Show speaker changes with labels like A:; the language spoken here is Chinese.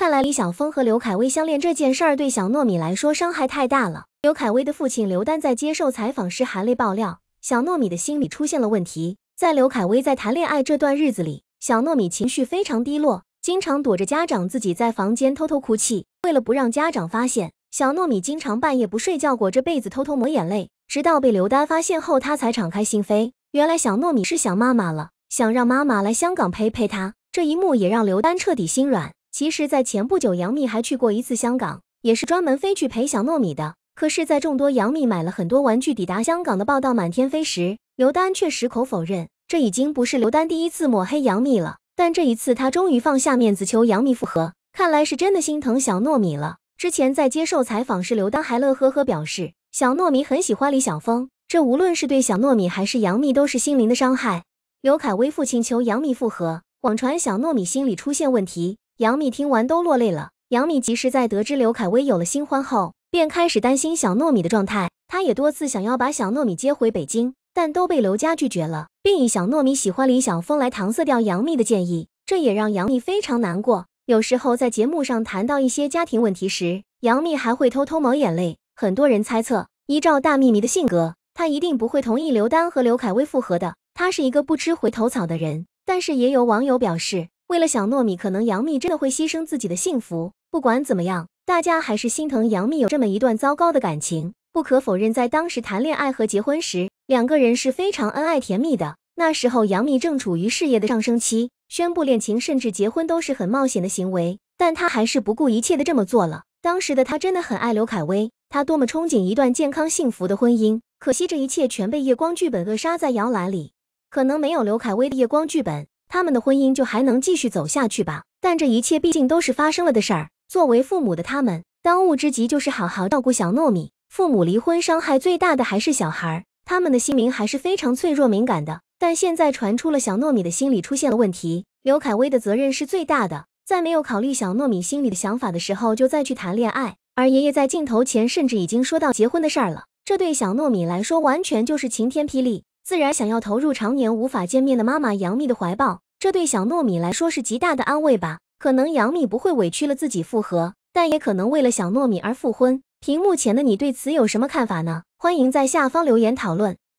A: 看来李小峰和刘恺威相恋这件事儿对小糯米来说伤害太大了。刘恺威的父亲刘丹在接受采访时含泪爆料，小糯米的心理出现了问题。在刘恺威在谈恋爱这段日子里，小糯米情绪非常低落，经常躲着家长自己在房间偷偷哭泣。为了不让家长发现，小糯米经常半夜不睡觉，裹着被子偷偷抹眼泪。直到被刘丹发现后，他才敞开心扉。原来小糯米是想妈妈了，想让妈妈来香港陪陪他。这一幕也让刘丹彻底心软。其实，在前不久，杨幂还去过一次香港，也是专门飞去陪小糯米的。可是，在众多杨幂买了很多玩具抵达香港的报道满天飞时，刘丹却矢口否认。这已经不是刘丹第一次抹黑杨幂了，但这一次他终于放下面子求杨幂复合，看来是真的心疼小糯米了。之前在接受采访时，刘丹还乐呵呵表示小糯米很喜欢李小峰，这无论是对小糯米还是杨幂都是心灵的伤害。刘恺威父亲求杨幂复合，网传小糯米心理出现问题。杨幂听完都落泪了。杨幂即使在得知刘恺威有了新欢后，便开始担心小糯米的状态。她也多次想要把小糯米接回北京，但都被刘家拒绝了，并以小糯米喜欢李小峰来搪塞掉杨幂的建议。这也让杨幂非常难过。有时候在节目上谈到一些家庭问题时，杨幂还会偷偷抹眼泪。很多人猜测，依照大幂幂的性格，她一定不会同意刘丹和刘恺威复合的。她是一个不吃回头草的人。但是也有网友表示。为了小糯米，可能杨幂真的会牺牲自己的幸福。不管怎么样，大家还是心疼杨幂有这么一段糟糕的感情。不可否认，在当时谈恋爱和结婚时，两个人是非常恩爱甜蜜的。那时候杨幂正处于事业的上升期，宣布恋情甚至结婚都是很冒险的行为，但她还是不顾一切的这么做了。当时的她真的很爱刘恺威，她多么憧憬一段健康幸福的婚姻。可惜这一切全被夜光剧本扼杀在摇篮里。可能没有刘恺威的夜光剧本。他们的婚姻就还能继续走下去吧，但这一切毕竟都是发生了的事儿。作为父母的他们，当务之急就是好好照顾小糯米。父母离婚伤害最大的还是小孩，他们的心灵还是非常脆弱敏感的。但现在传出了小糯米的心理出现了问题，刘恺威的责任是最大的，在没有考虑小糯米心里的想法的时候就再去谈恋爱。而爷爷在镜头前甚至已经说到结婚的事儿了，这对小糯米来说完全就是晴天霹雳，自然想要投入常年无法见面的妈妈杨幂的怀抱。这对小糯米来说是极大的安慰吧？可能杨幂不会委屈了自己复合，但也可能为了小糯米而复婚。屏幕前的你对此有什么看法呢？欢迎在下方留言讨论。